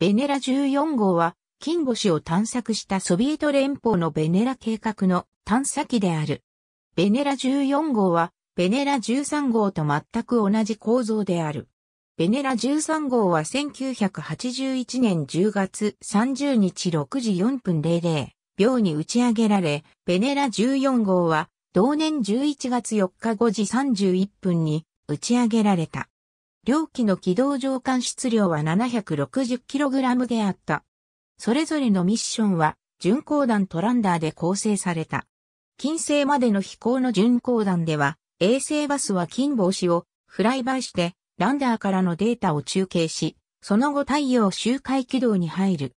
ベネラ14号は、金星を探索したソビエト連邦のベネラ計画の探査機である。ベネラ14号は、ベネラ13号と全く同じ構造である。ベネラ13号は1981年10月30日6時4分00秒に打ち上げられ、ベネラ14号は同年11月4日5時31分に打ち上げられた。両機の軌道上間質量は 760kg であった。それぞれのミッションは、巡航弾とランダーで構成された。近世までの飛行の巡航弾では、衛星バスは金帽子をフライバイして、ランダーからのデータを中継し、その後太陽周回軌道に入る。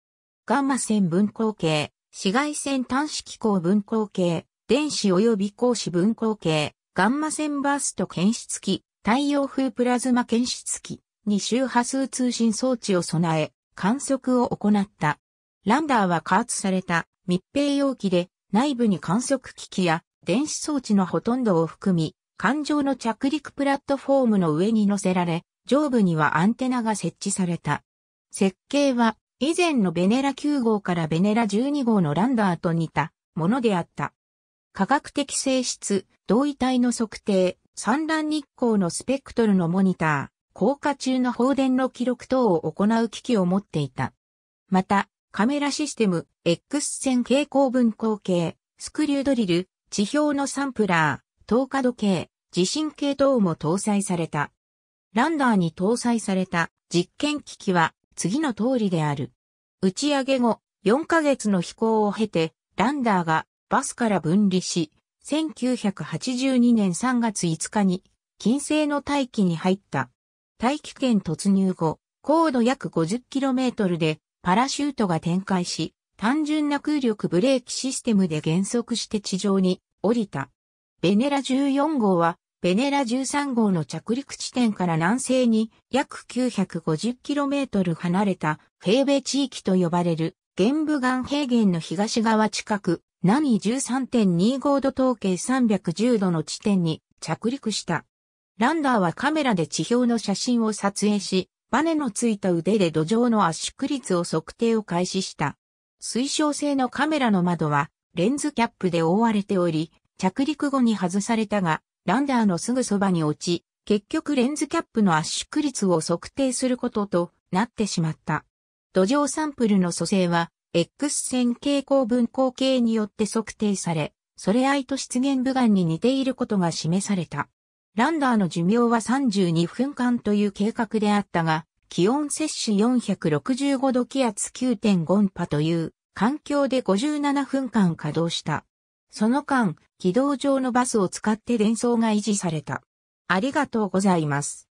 ガンマ線分光計、紫外線端子機構分光計、電子及び光子分光計、ガンマ線バースト検出機、太陽風プラズマ検出機に周波数通信装置を備え、観測を行った。ランダーは加圧された密閉容器で内部に観測機器や電子装置のほとんどを含み、環状の着陸プラットフォームの上に乗せられ、上部にはアンテナが設置された。設計は以前のベネラ9号からベネラ12号のランダーと似たものであった。科学的性質、同位体の測定、産卵日光のスペクトルのモニター、降下中の放電の記録等を行う機器を持っていた。また、カメラシステム、X 線蛍光分光計、スクリュードリル、地表のサンプラー、透過度計、地震計等も搭載された。ランダーに搭載された実験機器は次の通りである。打ち上げ後、4ヶ月の飛行を経て、ランダーがバスから分離し、1982年3月5日に、金星の大気に入った。大気圏突入後、高度約 50km でパラシュートが展開し、単純な空力ブレーキシステムで減速して地上に降りた。ベネラ14号は、ベネラ13号の着陸地点から南西に約 950km 離れたフェーベ地域と呼ばれる玄武岩平原の東側近く南13.25度統計310度の地点に着陸した。ランダーはカメラで地表の写真を撮影し、バネのついた腕で土壌の圧縮率を測定を開始した。推奨性のカメラの窓はレンズキャップで覆われており、着陸後に外されたが、ランダーのすぐそばに落ち、結局レンズキャップの圧縮率を測定することとなってしまった。土壌サンプルの蘇生は X 線蛍光分光計によって測定され、それ愛と出現部眼に似ていることが示された。ランダーの寿命は32分間という計画であったが、気温摂取465度気圧9.5波という環境で57分間稼働した。その間、軌道上のバスを使って伝送が維持された。ありがとうございます。